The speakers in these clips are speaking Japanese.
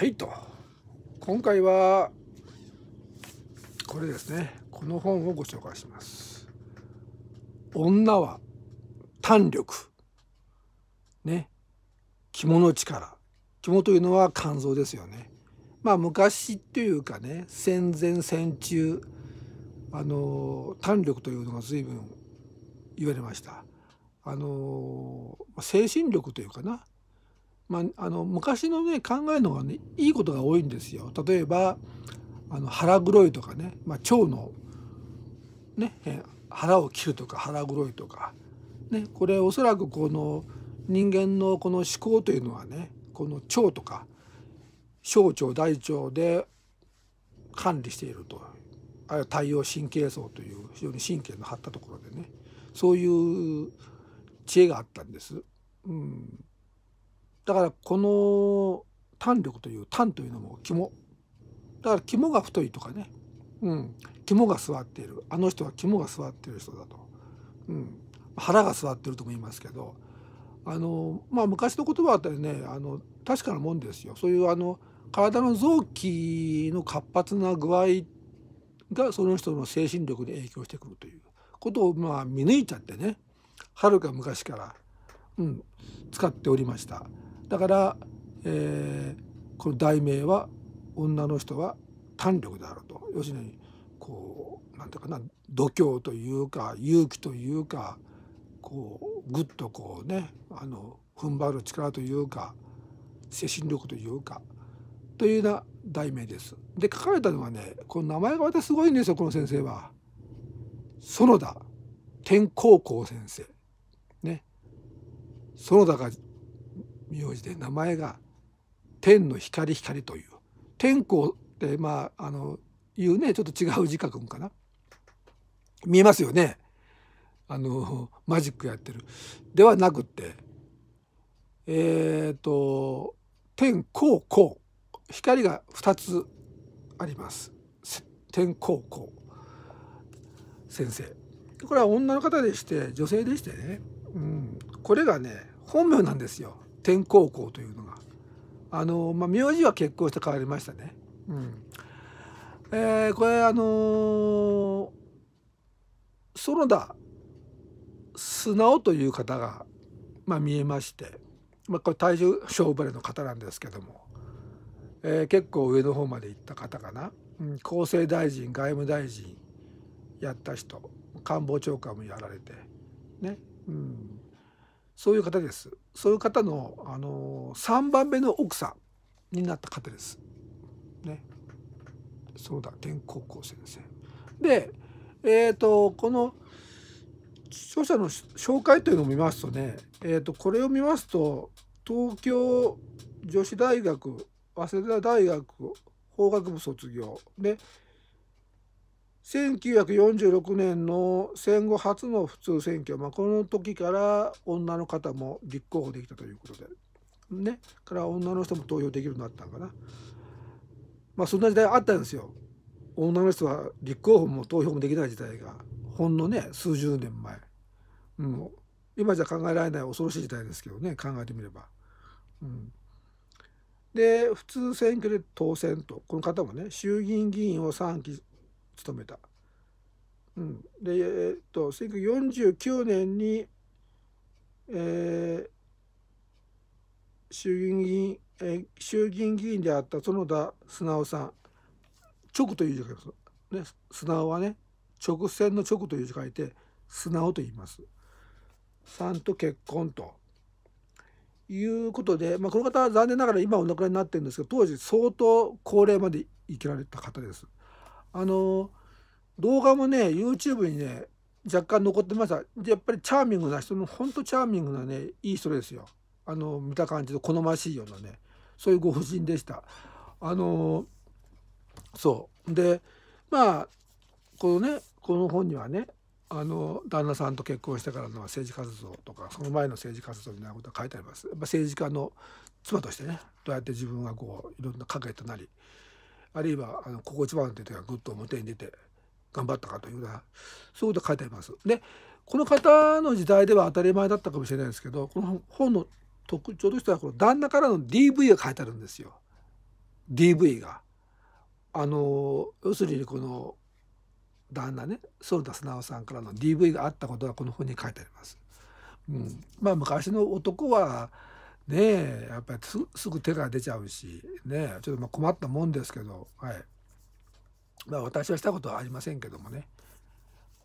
はいと今回はこれですねこの本をご紹介します女は胆力ね肝の力肝というのは肝臓ですよねまあ昔というかね戦前戦中あの胆力というのが随分言われましたあの精神力というかなまあ、あの昔のね考えのがねいいことが多いんですよ。例えばあの腹黒いとかね、まあ、腸の、ね、腹を切るとか腹黒いとか、ね、これおそらくこの人間のこの思考というのはねこの腸とか小腸大腸で管理しているとあるいは太陽神経層という非常に神経の張ったところでねそういう知恵があったんです。うんだからこの胆力という胆というのも肝だから肝が太いとかね、うん、肝が座っているあの人は肝が座っている人だと、うん、腹が座ってるとも言いますけどあのまあ昔の言葉だったりねあの確かなもんですよそういうあの体の臓器の活発な具合がその人の精神力に影響してくるということをまあ見抜いちゃってねはるか昔から、うん、使っておりました。だから、えー、この題名は女の人は胆力であると要するにこう何て言うかな度胸というか勇気というかこうぐっとこうねあの踏ん張る力というか精神力というかというような題名です。で書かれたのはねこの名前がまたすごいんですよこの先生は。園田天高校先生。ね。園田が名字で名前が天の光光という天光ってまああのいうねちょっと違う字書くんかな見えますよねあのマジックやってるではなくってえっ、ー、と天光光光が2つあります天光光先生これは女の方でして女性でしてね、うん、これがね本名なんですよ天高校というのがあの、まあ、名字は結婚して変わりましたね。うんえー、これあのー、園田素直という方が、まあ、見えまして、まあ、これ体重小生まれの方なんですけども、えー、結構上の方まで行った方かな、うん、厚生大臣外務大臣やった人官房長官もやられてね、うん、そういう方です。そういう方の、あの3番目の奥さんになった方です。ね。そうだ、転校校生ですね。で、えっ、ー、と、この著者の紹介というのを見ますとね、えー、とこれを見ますと、東京女子大学、早稲田大学、法学部卒業、で、1946年の戦後初の普通選挙、まあ、この時から女の方も立候補できたということで、ね、から女の人も投票できるようになったんかな。まあ、そんな時代あったんですよ。女の人は立候補も投票もできない時代がほんのね数十年前。もう今じゃ考えられない恐ろしい時代ですけどね考えてみれば。うん、で普通選挙で当選とこの方もね衆議院議員を3期務めた。うん、で、えー、っと1949年に、えー、衆議院議員、えー、衆議院議員であった園田素直さん直という字が書います、ね、素直はね直線の直という字書いて素直と言います。さんと結婚ということで、まあ、この方は残念ながら今お亡くなりになってるんですけど当時相当高齢まで生きられた方です。あの動画もね YouTube にね若干残ってましたでやっぱりチャーミングな人のほんとチャーミングなねいい人ですよあの見た感じで好ましいようなねそういうご婦人でしたあのそうでまあこのねこの本にはねあの旦那さんと結婚してからの政治活動とかその前の政治活動みたいなことが書いてありますやっぱ政治家の妻としてねどうやって自分がこういろんな影となりあるいはあのここ一番というはぐっと表に出て頑張ったかというようなそういうこと書いてあります。でこの方の時代では当たり前だったかもしれないですけどこの本の特徴としてはこの旦那からの DV が書いてあるんですよ。DV が。あの要するにこの旦那ね園田直さんからの DV があったことがこの本に書いてあります。うん、まあ昔の男はねやっぱりすぐ手が出ちゃうしねちょっとま困ったもんですけど、はいまあ、私はしたことはありませんけどもね、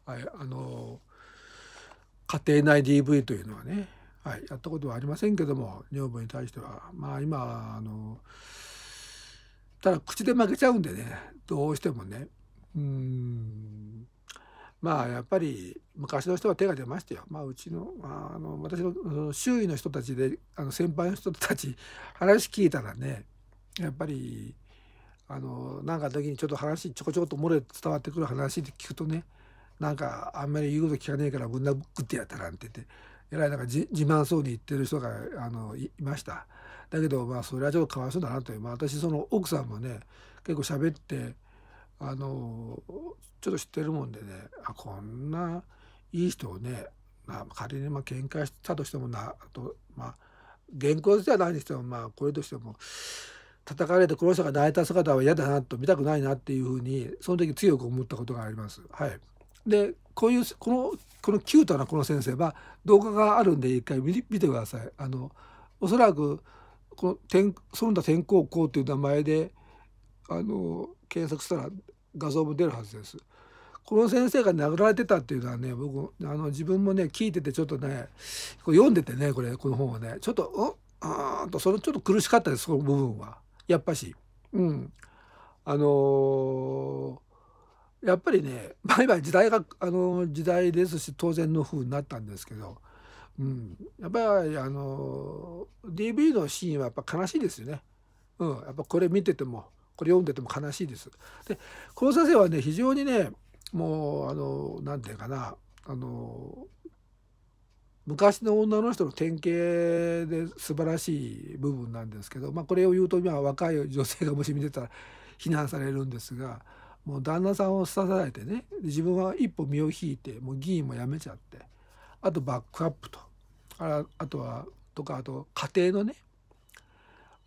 はい、あの家庭内 DV というのはね、はい、やったことはありませんけども女房に対してはまあ今あのただ口で負けちゃうんでねどうしてもねうんまあやっぱり昔の人は手が出ましたよ。まあ、うちの,、あ、の私の周囲の人たちであの先輩の人たち話聞いたらねやっぱりあのなんか時にちょっと話ちょこちょこと漏れ伝わってくる話で聞くとねなんかあんまり言うこと聞かねえからぶん殴ってやったなんて言ってえらいなんか自慢そうに言ってる人があのいました。だけどまあそれはちょっとかわいそうだなという、まあ、私その奥さんもね結構喋ってあのちょっと知ってるもんでねあこんないい人をね、まあ、仮にまあ喧嘩したとしてもなあとまあ原稿じゃないにしてもまあこれとしても叩かれてこの人が泣いた姿は嫌だなと見たくないなっていうふうにその時強く思ったことがあります。はい、でこういうこのこのキュートなこの先生は動画があるんで一回見てください。あのおそらくこの天園田天高校という名前であの検索したら画像も出るはずです。この先生が殴られてたっていうのはね僕あの自分もね聞いててちょっとねこ読んでてねこれこの本はねちょっとおあーとそのちょっと苦しかったですその部分はやっぱし。うん、あのー、やっぱりね毎晩時代が、あの時代ですし当然の風になったんですけど、うん、やっぱり、あの DV のシーンはやっぱ悲しいですよね。うん、やっぱこれ見ててもこれ読んでても悲しいです。でこの先生はね非常にねもうあの何て言うかなあの昔の女の人の典型で素晴らしい部分なんですけど、まあ、これを言うと今若い女性がもし見てたら非難されるんですがもう旦那さんを支えてね自分は一歩身を引いてもう議員も辞めちゃってあとバックアップとああとはとかあと家庭のね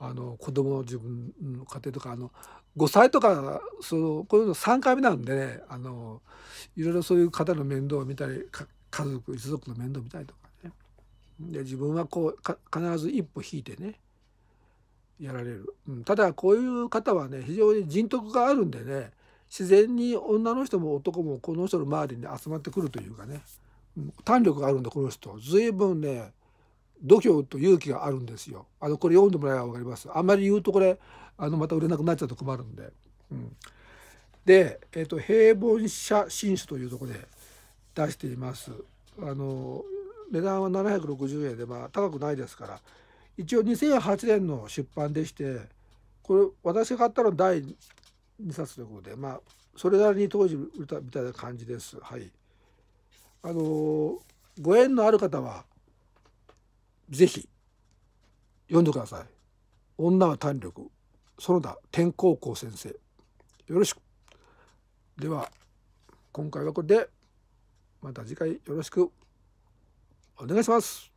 あの子供の自分の家庭とかあの5歳とかそのこういうの3回目なんで、ね、あのいろいろそういう方の面倒を見たり家族一族の面倒を見たりとかねで自分はこう必ず一歩引いてねやられる、うん、ただこういう方はね非常に人徳があるんでね自然に女の人も男もこの人の周りに集まってくるというかね、うん、胆力があるんでこの人随分ね度胸と勇気があるんですよ。あのこれ読んでもらえば分かります。あんまり言うとこれあのまた売れなくなっちゃうと困るんで。うん、で、えーと「平凡社新書」というところで出しています。あの値段は760円で、まあ、高くないですから一応2008年の出版でしてこれ私が買ったの第2冊ということで、まあ、それなりに当時売れたみたいな感じです。はい、あのご縁のある方はぜひ読んでください「女は胆力」園田天高校先生よろしくでは今回はこれでまた次回よろしくお願いします